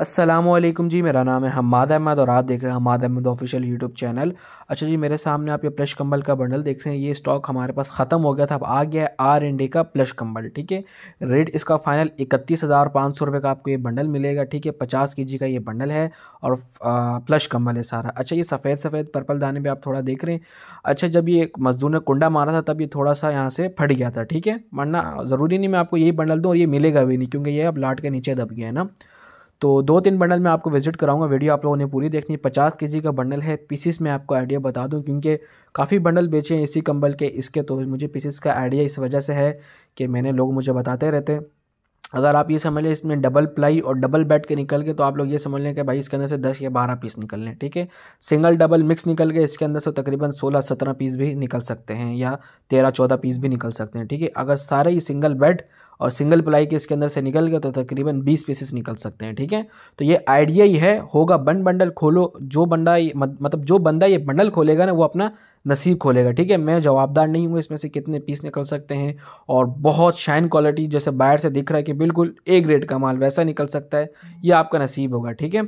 असलम जी मेरा नाम है हमाद अहमद और आप देख रहे हैं Hammad Ahmed official YouTube channel अच्छा जी मेरे सामने आप ये प्लश कंबल का बंडल देख रहे हैं ये स्टॉक हमारे पास ख़त्म हो गया था अब आ गया है आर एंड डी का प्लश कंबल ठीक है रेट इसका फाइनल इकतीस हज़ार पाँच सौ रुपये का आपको ये बंडल मिलेगा ठीक है पचास के जी का ये बंडल है और प्लश कंबल है सारा अच्छा ये सफ़ेद सफ़ेद पर्पल दाने पर आप थोड़ा देख रहे हैं अच्छा जब ये मजदूर ने कुंडा मारा था तब ये थोड़ा सा यहाँ से फट गया था ठीक है वरना ज़रूरी नहीं मैं आपको यही बंडल दूँ और ये मिलेगा भी नहीं क्योंकि ये अब लाट के नीचे दब गया है ना तो दो तीन बंडल मैं आपको विजिट कराऊंगा वीडियो आप लोगों ने पूरी देखनी है पचास के का बंडल है पीसीस में आपको आइडिया बता दूं क्योंकि काफ़ी बंडल बेचे हैं इसी कंबल के इसके तो मुझे पीसीस का आइडिया इस वजह से है कि मैंने लोग मुझे बताते रहते हैं अगर आप ये समझ लें इसमें डबल प्लाई और डबल बेड के निकल गए तो आप लोग ये समझ लें कि भाई इसके अंदर से दस या बारह पीस निकल लें ठीक है सिंगल डबल मिक्स निकल गए इसके अंदर से तकरीबन सोलह सत्रह पीस भी निकल सकते हैं या तेरह चौदह पीस भी निकल सकते हैं ठीक है अगर सारे ही सिंगल बेड और सिंगल प्लाई के इसके अंदर से निकल गया तो तकरीबन बीस पीसेस निकल सकते हैं ठीक है तो ये आइडिया ही है होगा बन बंडल खोलो जो बंदा मतलब जो बंदा ये बंडल खोलेगा ना वो अपना नसीब खोलेगा ठीक है मैं जवाबदार नहीं हूँ इसमें से कितने पीस निकल सकते हैं और बहुत शाइन क्वालिटी जैसे बाहर से दिख रहा है कि बिल्कुल ए ग्रेड का माल वैसा निकल सकता है ये आपका नसीब होगा ठीक है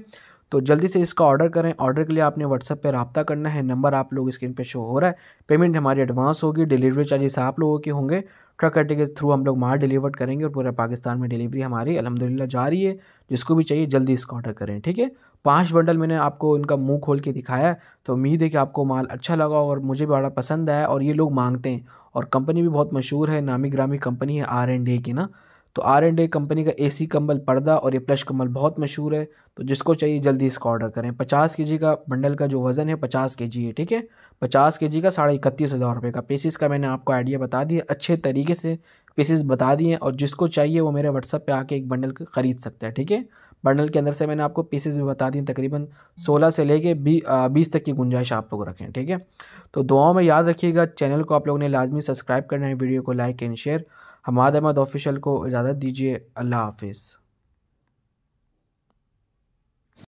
तो जल्दी से इसका ऑर्डर करें ऑर्डर के लिए आपने व्हाट्सअप पर रबता करना है नंबर आप लोग स्क्रीन पर शो हो रहा है पेमेंट हमारी एडवांस होगी डिलीवरी चार्जेस आप लोगों के होंगे ट्रक कटे के थ्रू हम लोग माल डिलीवर करेंगे और पूरे पाकिस्तान में डिलीवरी हमारी अलहमदिल्ला जा रही है जिसको भी चाहिए जल्दी इसका ऑर्डर करें ठीक है पांच बंडल मैंने आपको इनका मुंह खोल के दिखाया तो उम्मीद है कि आपको माल अच्छा लगा और मुझे भी बड़ा पसंद आया और ये लोग मांगते हैं और कंपनी भी बहुत मशहूर है नामी ग्रामी कंपनी है आर एंड ए की ना तो आर एंड ए कंपनी का एसी कंबल पर्दा और ये प्लश कंबल बहुत मशहूर है तो जिसको चाहिए जल्दी इसका ऑर्डर करें पचास के जी का बंडल का जो वज़न है पचास के जी है ठीक है पचास के जी का साढ़े इकतीस हज़ार रुपये का पीसीस का मैंने आपको आइडिया बता दिया अच्छे तरीके से पीसीस बता दिए और जिसको चाहिए वो मेरे व्हाट्सअप पर आके एक बंडल ख़रीद सकता है ठीक है बंडल के अंदर से मैंने आपको पीसेज भी बता दिए तकरीबन 16 से लेके बीस तक की गुंजाइश आप लोग रखें ठीक है तो दुआओं में याद रखिएगा चैनल को आप लोगों ने लाजमी सब्सक्राइब करना है वीडियो को like and share Hammad Ahmed official को इजाज़त दीजिए अल्लाह हाफिज़